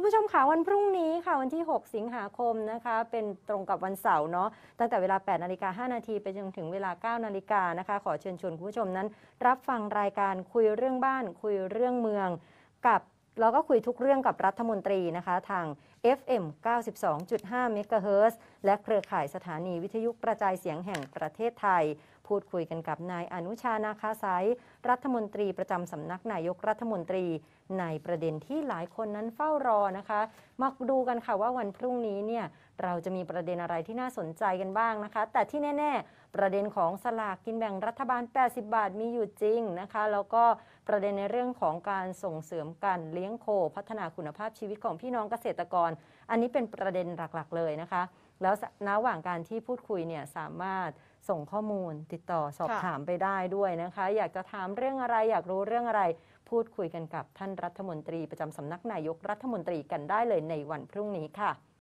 คุณผู้ชมค่ะวันพรุ่งนี้ค่ะ วันที่ 6 สิงหาคมนะคะ เป็นตรงกับวันเสาร์เนาะตั้งแต่เวลา 8 นาฬิกา 5 นาที ไปจนถึงเวลา 9 นาฬิกานะคะ ขอเชิญชวนคุณผู้ชมนั้นรับฟังรายการคุยเรื่องบ้านคุยเรื่องเมืองกับเราก็คุยทุกเรื่องกับรัฐมนตรีนะคะ ทาง FM 92.5 MHz และเครือข่ายสถานีวิทยุกระจายเสียงแห่งประเทศไทยพูดคุยกันกับนายอนุชานาคาสายรัฐมนตรีประจำสำนักนายกรัฐมนตรี ในประเด็นที่หลายคนนั้นเฝ้ารอนะคะ มาดูกันค่ะว่าวันพรุ่งนี้เนี่ยเราจะมีประเด็นอะไรที่น่าสนใจกันบ้างนะคะ แต่ที่แน่ ๆ ประเด็นของสลากกินแบ่งรัฐบาล 80 บาทมีอยู่จริงนะคะ แล้วก็ประเด็นในเรื่องของการส่งเสริมการเลี้ยงโค พัฒนาคุณภาพชีวิตของพี่น้องเกษตรกร อันนี้เป็นประเด็นหลัก ๆ เลยนะคะแล้วณระหว่างการที่พูดคุยเนี่ยสามารถส่งข้อมูลติดต่อสอบถามไปได้ด้วยนะคะ อยากจะถามเรื่องอะไรอยากรู้เรื่องอะไรพูดคุยกันกับท่านรัฐมนตรี ประจำสำนักนายกรัฐมนตรีกันได้เลยในวันพรุ่งนี้ค่ะ